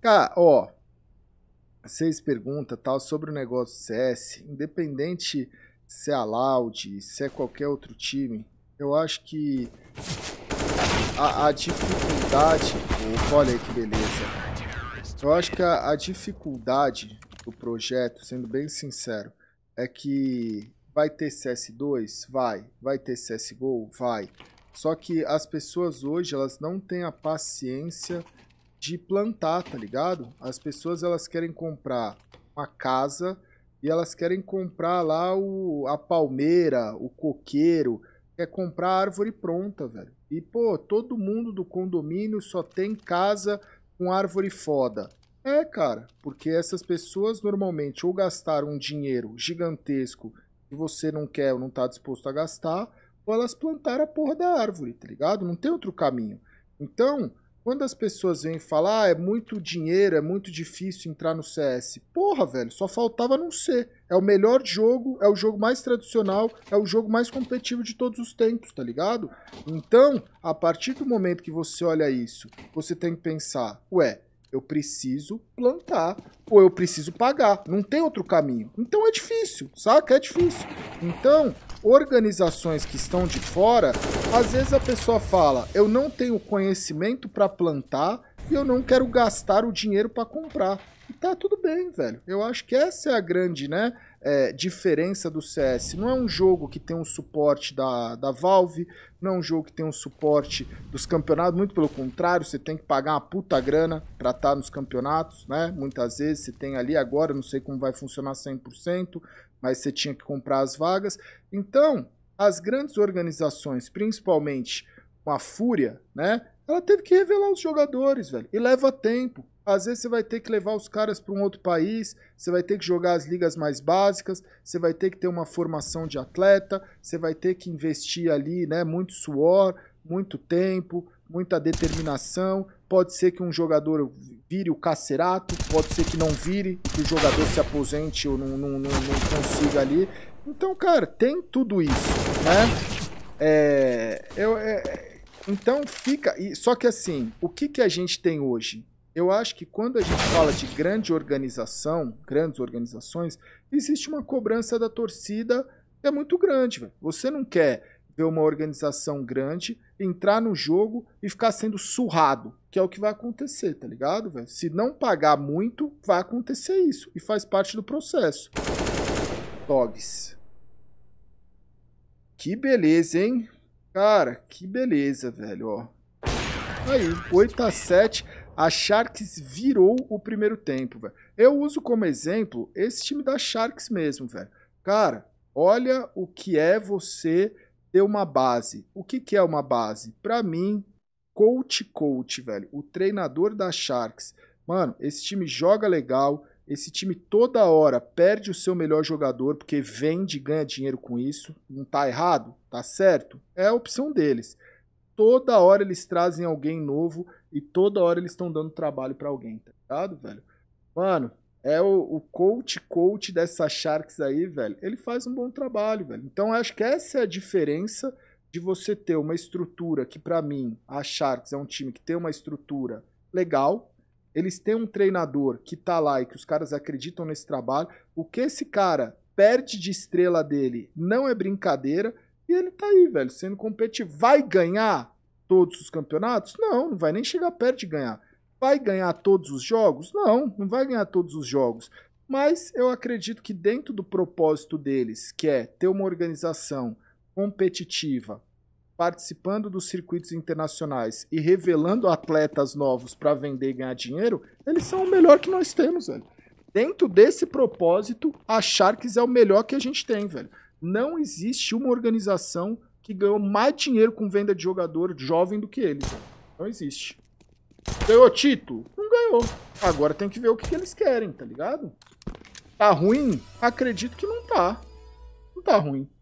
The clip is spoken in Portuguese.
Cara, ó, vocês perguntam tal sobre o negócio CS, independente se é a Loud, se é qualquer outro time, eu acho que a, a dificuldade, olha aí que beleza, eu acho que a, a dificuldade do projeto, sendo bem sincero, é que vai ter CS2? Vai. Vai ter CSGO? Vai. Só que as pessoas hoje, elas não têm a paciência de plantar, tá ligado? As pessoas elas querem comprar uma casa e elas querem comprar lá o, a palmeira, o coqueiro, quer comprar a árvore pronta, velho. E pô, todo mundo do condomínio só tem casa com árvore foda. É, cara, porque essas pessoas normalmente ou gastaram um dinheiro gigantesco que você não quer ou não tá disposto a gastar, ou elas plantaram a porra da árvore, tá ligado? Não tem outro caminho. Então, quando as pessoas vêm falar, ah, é muito dinheiro, é muito difícil entrar no CS. Porra, velho, só faltava não ser. É o melhor jogo, é o jogo mais tradicional, é o jogo mais competitivo de todos os tempos, tá ligado? Então, a partir do momento que você olha isso, você tem que pensar, ué, eu preciso plantar ou eu preciso pagar. Não tem outro caminho. Então é difícil, saca? É difícil. Então, organizações que estão de fora, às vezes a pessoa fala: eu não tenho conhecimento para plantar e eu não quero gastar o dinheiro para comprar. E tá tudo bem, velho. Eu acho que essa é a grande, né? é, diferença do CS. Não é um jogo que tem um suporte da, da Valve, não é um jogo que tem um suporte dos campeonatos, muito pelo contrário, você tem que pagar uma puta grana para estar tá nos campeonatos, né? Muitas vezes você tem ali agora, não sei como vai funcionar 100%, mas você tinha que comprar as vagas. Então, as grandes organizações, principalmente com a Fúria, né? Ela teve que revelar os jogadores, velho. E leva tempo. Às vezes você vai ter que levar os caras para um outro país, você vai ter que jogar as ligas mais básicas, você vai ter que ter uma formação de atleta, você vai ter que investir ali, né, muito suor, muito tempo, muita determinação. Pode ser que um jogador vire o cacerato, pode ser que não vire, que o jogador se aposente ou não, não, não, não consiga ali. Então, cara, tem tudo isso, né? É, eu, é, então fica. Só que assim, o que, que a gente tem hoje? Eu acho que quando a gente fala de grande organização, grandes organizações, existe uma cobrança da torcida que é muito grande. Véio. Você não quer ver uma organização grande entrar no jogo e ficar sendo surrado, que é o que vai acontecer, tá ligado? Véio? Se não pagar muito, vai acontecer isso e faz parte do processo. Dogs. Que beleza, hein? Cara, que beleza, velho, ó. Aí, 8 a 7 a Sharks virou o primeiro tempo, velho. Eu uso como exemplo esse time da Sharks mesmo, velho. Cara, olha o que é você ter uma base. O que, que é uma base? Para mim, coach coach, velho, o treinador da Sharks. Mano, esse time joga legal, esse time toda hora perde o seu melhor jogador porque vende, ganha dinheiro com isso. Não tá errado? Tá certo? É a opção deles. Toda hora eles trazem alguém novo e toda hora eles estão dando trabalho para alguém, tá ligado, velho? Mano, é o, o coach coach dessa Sharks aí, velho. Ele faz um bom trabalho, velho. Então acho que essa é a diferença de você ter uma estrutura que para mim a Sharks é um time que tem uma estrutura legal, eles têm um treinador que tá lá e que os caras acreditam nesse trabalho, o que esse cara perde de estrela dele não é brincadeira, e ele tá aí, velho, sendo competitivo. Vai ganhar todos os campeonatos? Não, não vai nem chegar perto de ganhar. Vai ganhar todos os jogos? Não, não vai ganhar todos os jogos. Mas eu acredito que dentro do propósito deles, que é ter uma organização competitiva, participando dos circuitos internacionais e revelando atletas novos para vender e ganhar dinheiro, eles são o melhor que nós temos, velho. Dentro desse propósito, a Sharks é o melhor que a gente tem, velho. Não existe uma organização que ganhou mais dinheiro com venda de jogador jovem do que eles. Velho. Não existe. Ganhou título? Não ganhou. Agora tem que ver o que eles querem, tá ligado? Tá ruim? Acredito que não tá. Não tá ruim.